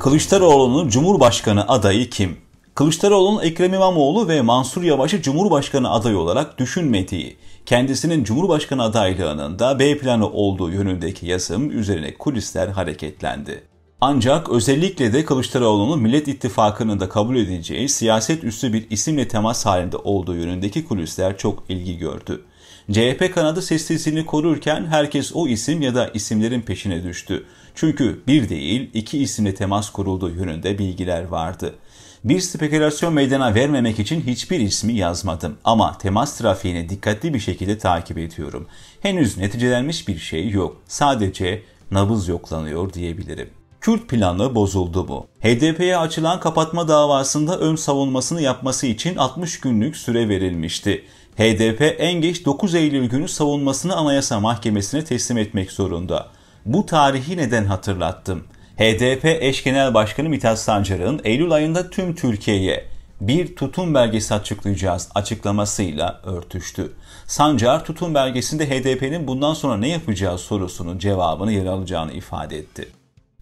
Kılıçdaroğlu'nun Cumhurbaşkanı adayı kim? Kılıçdaroğlu'nun Ekrem İmamoğlu ve Mansur Yavaş'ı Cumhurbaşkanı adayı olarak düşünmediği, kendisinin Cumhurbaşkanı adaylığının da B planı olduğu yönündeki yazım üzerine kulisler hareketlendi. Ancak özellikle de Kılıçdaroğlu'nun Millet İttifakı'nın da kabul edeceği siyaset üstü bir isimle temas halinde olduğu yönündeki kulisler çok ilgi gördü. CHP kanadı sessizliğini korurken herkes o isim ya da isimlerin peşine düştü. Çünkü bir değil iki isimle temas kurulduğu yönünde bilgiler vardı. Bir spekülasyon meydana vermemek için hiçbir ismi yazmadım ama temas trafiğini dikkatli bir şekilde takip ediyorum. Henüz neticelenmiş bir şey yok. Sadece nabız yoklanıyor diyebilirim. Kürt planı bozuldu mu? HDP'ye açılan kapatma davasında ön savunmasını yapması için 60 günlük süre verilmişti. HDP en geç 9 Eylül günü savunmasını Anayasa Mahkemesi'ne teslim etmek zorunda. Bu tarihi neden hatırlattım? HDP eş genel başkanı Mithat Sancar'ın Eylül ayında tüm Türkiye'ye bir tutum belgesi açıklayacağız açıklamasıyla örtüştü. Sancar tutum belgesinde HDP'nin bundan sonra ne yapacağı sorusunun cevabını yer alacağını ifade etti.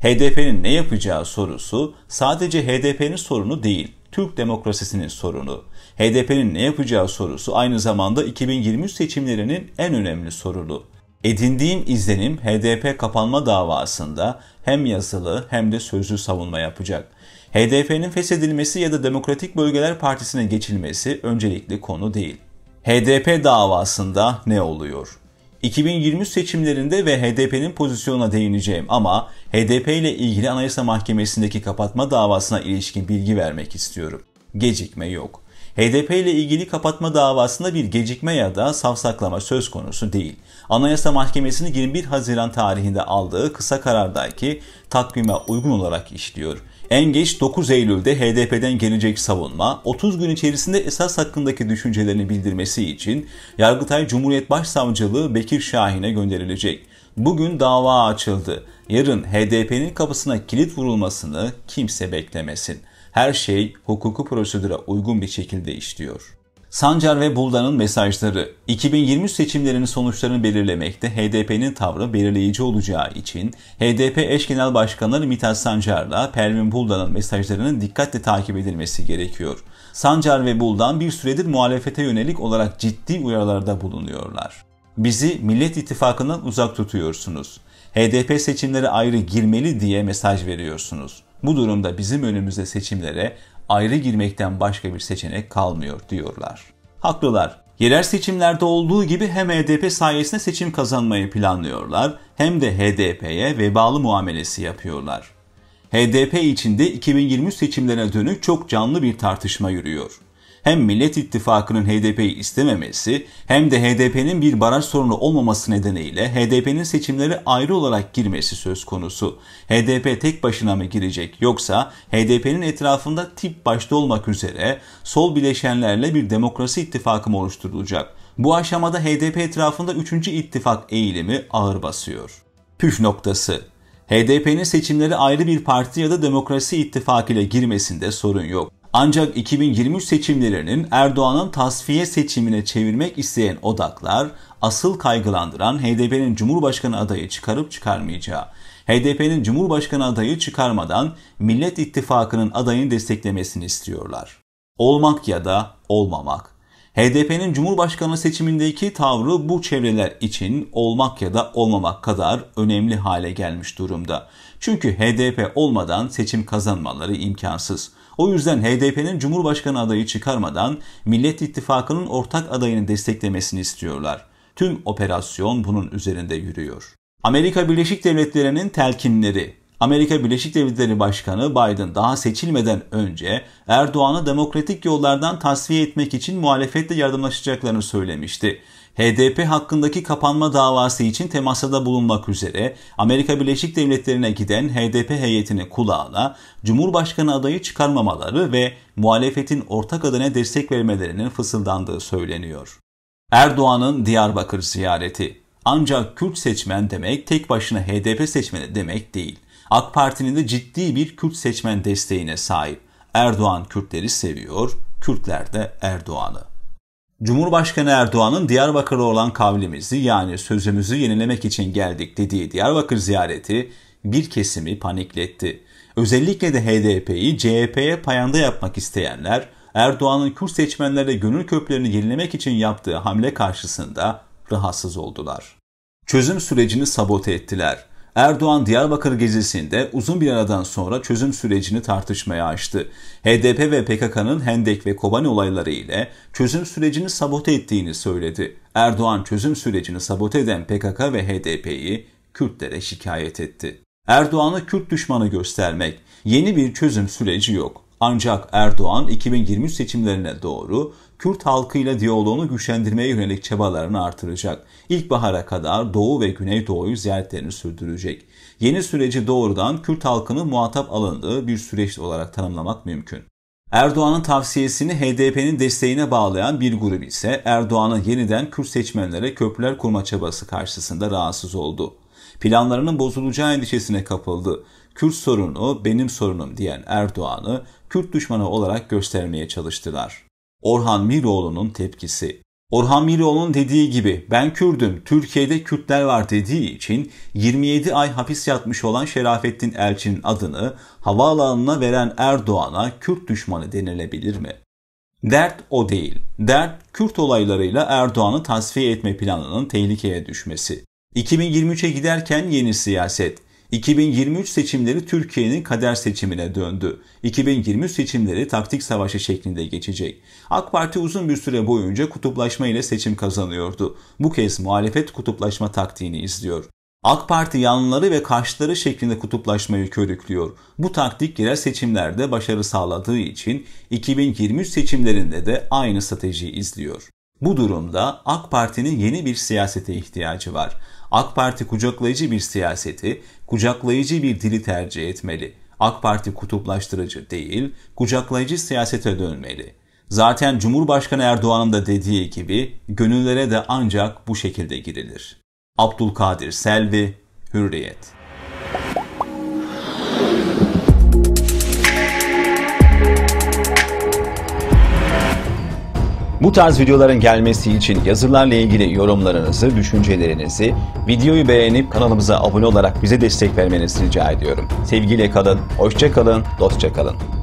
HDP'nin ne yapacağı sorusu sadece HDP'nin sorunu değil, Türk demokrasisinin sorunu. HDP'nin ne yapacağı sorusu aynı zamanda 2023 seçimlerinin en önemli sorunu. Edindiğim izlenim HDP kapanma davasında hem yazılı hem de sözlü savunma yapacak. HDP'nin feshedilmesi ya da Demokratik Bölgeler Partisi'ne geçilmesi öncelikli konu değil. HDP davasında ne oluyor? 2020 seçimlerinde ve HDP'nin pozisyonuna değineceğim ama HDP ile ilgili Anayasa Mahkemesi'ndeki kapatma davasına ilişkin bilgi vermek istiyorum. Gecikme yok. HDP ile ilgili kapatma davasında bir gecikme ya da savsaklama söz konusu değil. Anayasa Mahkemesi'nin 21 Haziran tarihinde aldığı kısa karardaki takvime uygun olarak işliyor. En geç 9 Eylül'de HDP'den gelecek savunma, 30 gün içerisinde esas hakkındaki düşüncelerini bildirmesi için Yargıtay Cumhuriyet Başsavcılığı Bekir Şahin'e gönderilecek. Bugün dava açıldı. Yarın HDP'nin kapısına kilit vurulmasını kimse beklemesin. Her şey hukuku prosedüre uygun bir şekilde işliyor. Sancar ve Buldan'ın mesajları 2020 seçimlerinin sonuçlarını belirlemekte HDP'nin tavrı belirleyici olacağı için HDP eş genel başkanları Mithat Sancar'la Pervin Buldan'ın mesajlarının dikkatle takip edilmesi gerekiyor. Sancar ve Buldan bir süredir muhalefete yönelik olarak ciddi uyarılarda bulunuyorlar. Bizi Millet İttifakı'ndan uzak tutuyorsunuz. HDP seçimlere ayrı girmeli diye mesaj veriyorsunuz. Bu durumda bizim önümüzde seçimlere ayrı girmekten başka bir seçenek kalmıyor diyorlar. Haklılar. Yerel seçimlerde olduğu gibi hem HDP sayesinde seçim kazanmayı planlıyorlar hem de HDP'ye vebalı muamelesi yapıyorlar. HDP içinde 2023 seçimlerine dönük çok canlı bir tartışma yürüyor hem Millet İttifakı'nın HDP'yi istememesi hem de HDP'nin bir baraj sorunu olmaması nedeniyle HDP'nin seçimlere ayrı olarak girmesi söz konusu. HDP tek başına mı girecek yoksa HDP'nin etrafında tip başta olmak üzere sol bileşenlerle bir demokrasi ittifakı mı oluşturulacak? Bu aşamada HDP etrafında 3. ittifak eğilimi ağır basıyor. Püf noktası HDP'nin seçimleri ayrı bir parti ya da demokrasi ittifakı ile girmesinde sorun yok. Ancak 2023 seçimlerinin Erdoğan'ın tasfiye seçimine çevirmek isteyen odaklar asıl kaygılandıran HDP'nin Cumhurbaşkanı adayı çıkarıp çıkarmayacağı. HDP'nin Cumhurbaşkanı adayı çıkarmadan Millet İttifakı'nın adayını desteklemesini istiyorlar. Olmak ya da olmamak. HDP'nin Cumhurbaşkanı seçimindeki tavrı bu çevreler için olmak ya da olmamak kadar önemli hale gelmiş durumda. Çünkü HDP olmadan seçim kazanmaları imkansız. O yüzden HDP'nin Cumhurbaşkanı adayı çıkarmadan Millet İttifakı'nın ortak adayını desteklemesini istiyorlar. Tüm operasyon bunun üzerinde yürüyor. Amerika Birleşik Devletleri'nin telkinleri Amerika Birleşik Devletleri Başkanı Biden daha seçilmeden önce Erdoğan'ı demokratik yollardan tasfiye etmek için muhalefetle yardımlaşacaklarını söylemişti. HDP hakkındaki kapanma davası için temasta bulunmak üzere Amerika Birleşik Devletleri'ne giden HDP heyetini kulağına Cumhurbaşkanı adayı çıkarmamaları ve muhalefetin ortak adına destek vermelerinin fısıldandığı söyleniyor. Erdoğan'ın Diyarbakır ziyareti ancak Kürt seçmen demek tek başına HDP seçmeni demek değil. AK Parti'nin de ciddi bir Kürt seçmen desteğine sahip. Erdoğan Kürtleri seviyor, Kürtler de Erdoğan'ı. Cumhurbaşkanı Erdoğan'ın Diyarbakır'a olan kavlimizi yani sözümüzü yenilemek için geldik dediği Diyarbakır ziyareti bir kesimi panikletti. Özellikle de HDP'yi CHP'ye payanda yapmak isteyenler Erdoğan'ın Kürt seçmenlerle gönül köplerini yenilemek için yaptığı hamle karşısında rahatsız oldular. Çözüm sürecini sabote ettiler. Erdoğan Diyarbakır gezisinde uzun bir aradan sonra çözüm sürecini tartışmaya açtı. HDP ve PKK'nın Hendek ve Kobani olayları ile çözüm sürecini sabote ettiğini söyledi. Erdoğan çözüm sürecini sabote eden PKK ve HDP'yi Kürtlere şikayet etti. Erdoğan'ı Kürt düşmanı göstermek, yeni bir çözüm süreci yok. Ancak Erdoğan 2023 seçimlerine doğru Kürt halkıyla diyaloğunu güçlendirmeye yönelik çabalarını artıracak. İlkbahara kadar Doğu ve Güneydoğu'yu ziyaretlerini sürdürecek. Yeni süreci doğrudan Kürt halkının muhatap alındığı bir süreç olarak tanımlamak mümkün. Erdoğan'ın tavsiyesini HDP'nin desteğine bağlayan bir grup ise Erdoğan'ın yeniden Kürt seçmenlere köprüler kurma çabası karşısında rahatsız oldu. Planlarının bozulacağı endişesine kapıldı. Kürt sorunu benim sorunum diyen Erdoğan'ı Kürt düşmanı olarak göstermeye çalıştılar. Orhan Miroğlu'nun tepkisi. Orhan Miroğlu'nun dediği gibi ben Kürdüm, Türkiye'de Kürtler var dediği için 27 ay hapis yatmış olan Şerafettin Elçi'nin adını havaalanına veren Erdoğan'a Kürt düşmanı denilebilir mi? Dert o değil. Dert Kürt olaylarıyla Erdoğan'ı tasfiye etme planının tehlikeye düşmesi. 2023'e giderken yeni siyaset. 2023 seçimleri Türkiye'nin kader seçimine döndü. 2023 seçimleri taktik savaşı şeklinde geçecek. AK Parti uzun bir süre boyunca kutuplaşma ile seçim kazanıyordu. Bu kez muhalefet kutuplaşma taktiğini izliyor. AK Parti yanları ve karşıları şeklinde kutuplaşmayı körüklüyor. Bu taktik yerel seçimlerde başarı sağladığı için 2023 seçimlerinde de aynı stratejiyi izliyor. Bu durumda AK Parti'nin yeni bir siyasete ihtiyacı var. AK Parti kucaklayıcı bir siyaseti, kucaklayıcı bir dili tercih etmeli. AK Parti kutuplaştırıcı değil, kucaklayıcı siyasete dönmeli. Zaten Cumhurbaşkanı Erdoğan'ın da dediği gibi gönüllere de ancak bu şekilde girilir. Abdülkadir Selvi, Hürriyet Bu tarz videoların gelmesi için yazılarla ilgili yorumlarınızı, düşüncelerinizi, videoyu beğenip kanalımıza abone olarak bize destek vermenizi rica ediyorum. Sevgiyle kalın, hoşça kalın, dostça kalın.